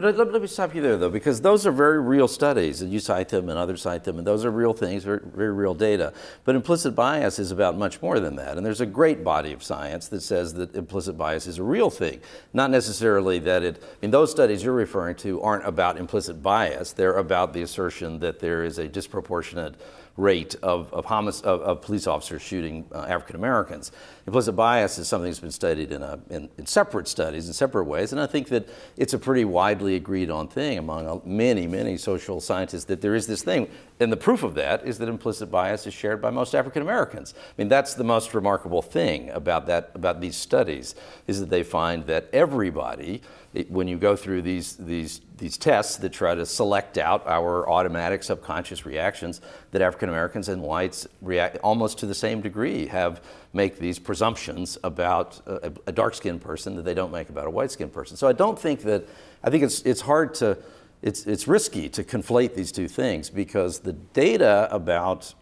But let, let me stop you there, though, because those are very real studies, and you cite them, and others cite them, and those are real things, very, very real data. But implicit bias is about much more than that, and there's a great body of science that says that implicit bias is a real thing, not necessarily that it. I mean, those studies you're referring to aren't about implicit bias; they're about the assertion that there is a disproportionate rate of, of, homic- of, of police officers shooting uh, African Americans. Implicit bias is something that's been studied in, a, in, in, separate studies, in separate ways, and I think that it's a pretty widely agreed on thing among uh, many, many social scientists that there is this thing. And the proof of that is that implicit bias is shared by most African Americans. I mean, that's the most remarkable thing about, that, about these studies, is that they find that everybody, it, when you go through these, these these tests that try to select out our automatic subconscious reactions that African Americans and whites react almost to the same degree have make these presumptions about a, a dark-skinned person that they don't make about a white-skinned person. So I don't think that I think it's it's hard to it's it's risky to conflate these two things because the data about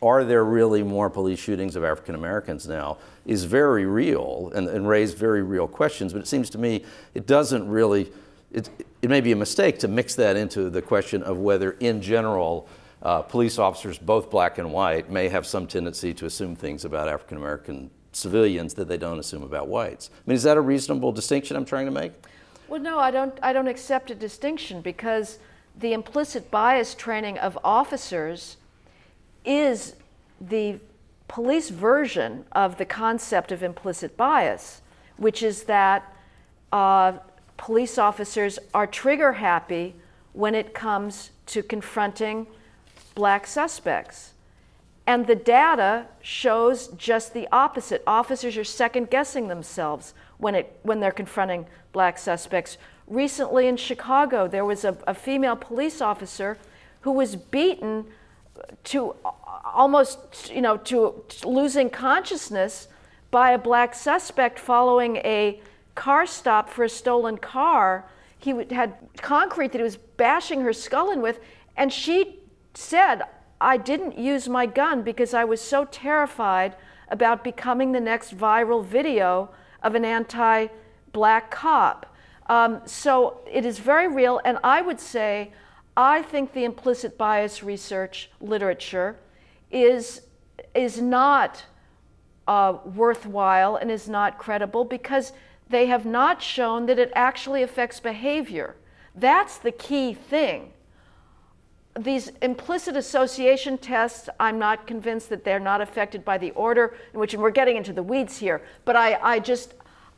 are there really more police shootings of African Americans now is very real and, and raise very real questions, but it seems to me it doesn't really it, it may be a mistake to mix that into the question of whether, in general, uh, police officers, both black and white, may have some tendency to assume things about African American civilians that they don't assume about whites. I mean, is that a reasonable distinction I'm trying to make? Well, no, I don't, I don't accept a distinction because the implicit bias training of officers is the police version of the concept of implicit bias, which is that uh, police officers are trigger happy when it comes to confronting black suspects. And the data shows just the opposite. Officers are second guessing themselves when, it, when they're confronting black suspects. Recently in Chicago, there was a, a female police officer who was beaten to almost, you know, to, to losing consciousness by a black suspect following a car stop for a stolen car. He had concrete that he was bashing her skull in with, and she said, I didn't use my gun because I was so terrified about becoming the next viral video of an anti black cop. Um, so it is very real, and I would say I think the implicit bias research literature is, is not uh, worthwhile and is not credible because they have not shown that it actually affects behavior. That's the key thing. These implicit association tests, I'm not convinced that they're not affected by the order in which, and we're getting into the weeds here, but I, I just,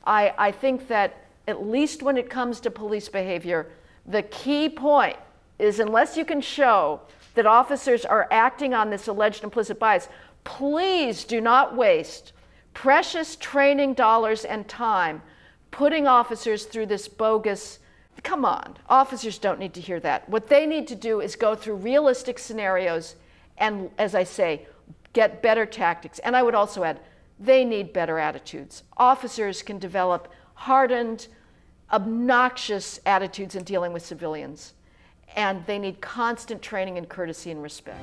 I, I think that at least when it comes to police behavior, the key point is unless you can show that officers are acting on this alleged implicit bias, please do not waste precious training dollars and time putting officers through this bogus. Come on, officers don't need to hear that. What they need to do is go through realistic scenarios and, as I say, get better tactics. And I would also add, they need better attitudes. Officers can develop hardened, obnoxious attitudes in dealing with civilians, and they need constant training in courtesy and respect.